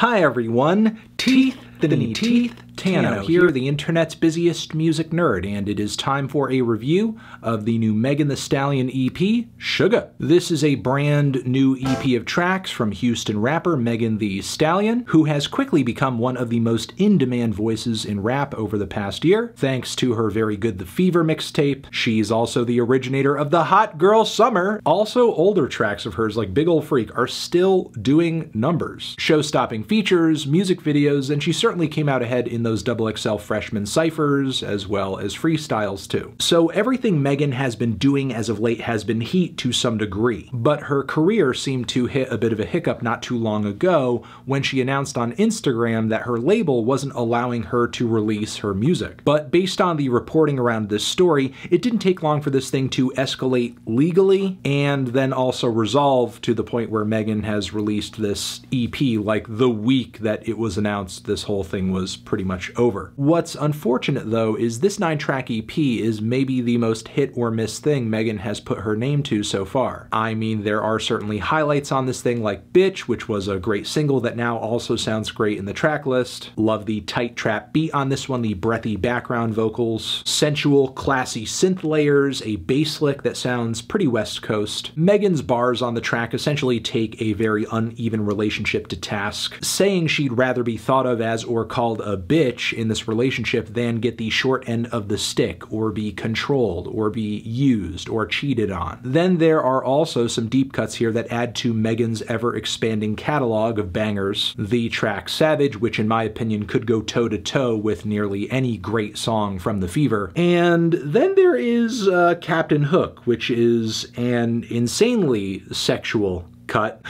Hi everyone! Teeth, teeth, teeth, teeth Tano here, the internet's busiest music nerd, and it is time for a review of the new Megan the Stallion EP, Sugar. This is a brand new EP of tracks from Houston rapper Megan the Stallion, who has quickly become one of the most in-demand voices in rap over the past year, thanks to her Very Good The Fever mixtape. She's also the originator of the Hot Girl Summer. Also, older tracks of hers like Big Ol' Freak are still doing numbers. Show-stopping features, music videos, and she certainly came out ahead in the those double XL freshman ciphers, as well as freestyles too. So everything Megan has been doing as of late has been heat to some degree, but her career seemed to hit a bit of a hiccup not too long ago when she announced on Instagram that her label wasn't allowing her to release her music. But based on the reporting around this story, it didn't take long for this thing to escalate legally and then also resolve to the point where Megan has released this EP like the week that it was announced this whole thing was pretty much much over. What's unfortunate though is this 9-track EP is maybe the most hit or miss thing Megan has put her name to so far. I mean, there are certainly highlights on this thing like Bitch, which was a great single that now also sounds great in the track list. Love the tight trap beat on this one, the breathy background vocals, sensual, classy synth layers, a bass lick that sounds pretty West Coast. Megan's bars on the track essentially take a very uneven relationship to task, saying she'd rather be thought of as or called a bitch in this relationship than get the short end of the stick or be controlled or be used or cheated on. Then there are also some deep cuts here that add to Megan's ever expanding catalog of bangers. The track Savage, which in my opinion could go toe to toe with nearly any great song from The Fever. And then there is uh, Captain Hook, which is an insanely sexual cut,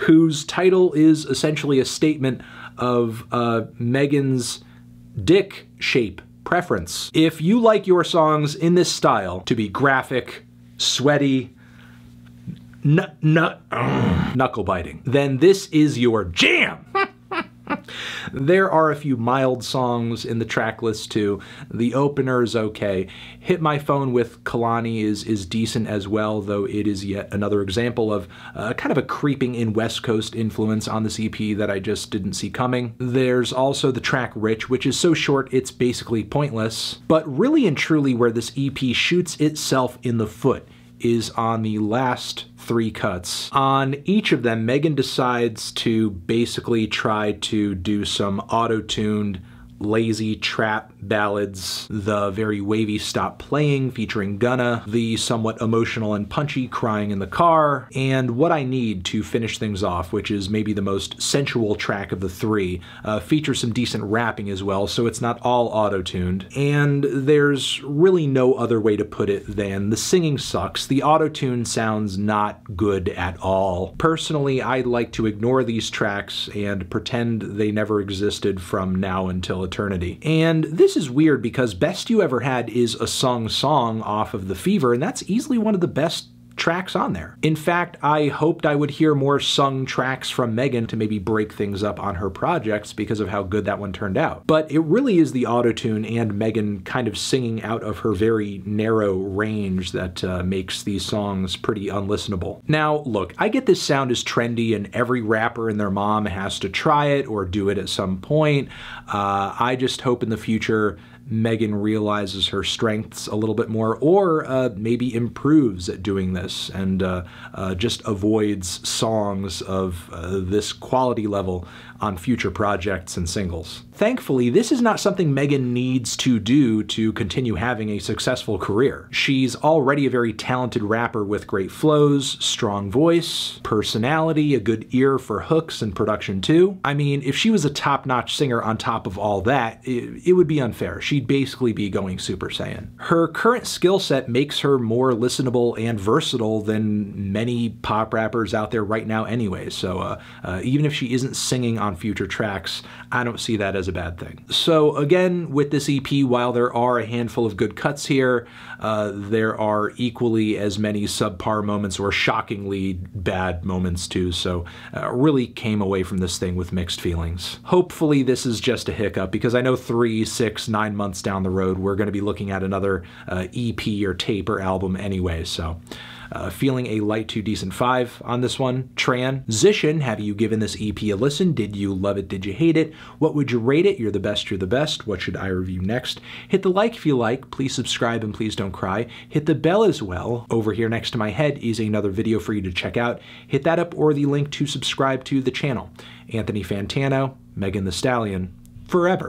whose title is essentially a statement of uh, Megan's dick shape preference. If you like your songs in this style to be graphic, sweaty, nut, nut, knuckle biting, then this is your jam. There are a few mild songs in the track list too. The opener is okay. Hit My Phone with Kalani is, is decent as well, though it is yet another example of uh, kind of a creeping in West Coast influence on this EP that I just didn't see coming. There's also the track Rich, which is so short it's basically pointless, but really and truly where this EP shoots itself in the foot is on the last three cuts. On each of them, Megan decides to basically try to do some auto-tuned lazy trap ballads, the very wavy Stop Playing featuring Gunna, the somewhat emotional and punchy Crying in the Car, and What I Need to finish things off, which is maybe the most sensual track of the three, uh, features some decent rapping as well, so it's not all auto-tuned. And there's really no other way to put it than the singing sucks. The auto-tune sounds not good at all. Personally, I would like to ignore these tracks and pretend they never existed from now until eternity. And this is weird because Best You Ever Had is a sung song off of The Fever, and that's easily one of the best tracks on there. In fact, I hoped I would hear more sung tracks from Megan to maybe break things up on her projects because of how good that one turned out. But it really is the autotune and Megan kind of singing out of her very narrow range that uh, makes these songs pretty unlistenable. Now, look, I get this sound is trendy and every rapper and their mom has to try it or do it at some point. Uh, I just hope in the future Megan realizes her strengths a little bit more or uh, maybe improves at doing this verse and uh, uh, just avoids songs of uh, this quality level on future projects and singles. Thankfully, this is not something Megan needs to do to continue having a successful career. She's already a very talented rapper with great flows, strong voice, personality, a good ear for hooks and production too. I mean, if she was a top-notch singer on top of all that, it, it would be unfair. She'd basically be going Super Saiyan. Her current skill set makes her more listenable and versatile than many pop rappers out there right now, anyway. So uh, uh, even if she isn't singing on future tracks, I don't see that as a bad thing. So again, with this EP, while there are a handful of good cuts here, uh, there are equally as many subpar moments or shockingly bad moments too. So uh, really came away from this thing with mixed feelings. Hopefully this is just a hiccup because I know three, six, nine months down the road, we're going to be looking at another uh, EP or tape or album anyway. So. Uh, feeling a light to decent five on this one. Transition, have you given this EP a listen? Did you love it? Did you hate it? What would you rate it? You're the best, you're the best. What should I review next? Hit the like if you like. Please subscribe and please don't cry. Hit the bell as well. Over here next to my head is another video for you to check out. Hit that up or the link to subscribe to the channel. Anthony Fantano, Megan the Stallion, forever.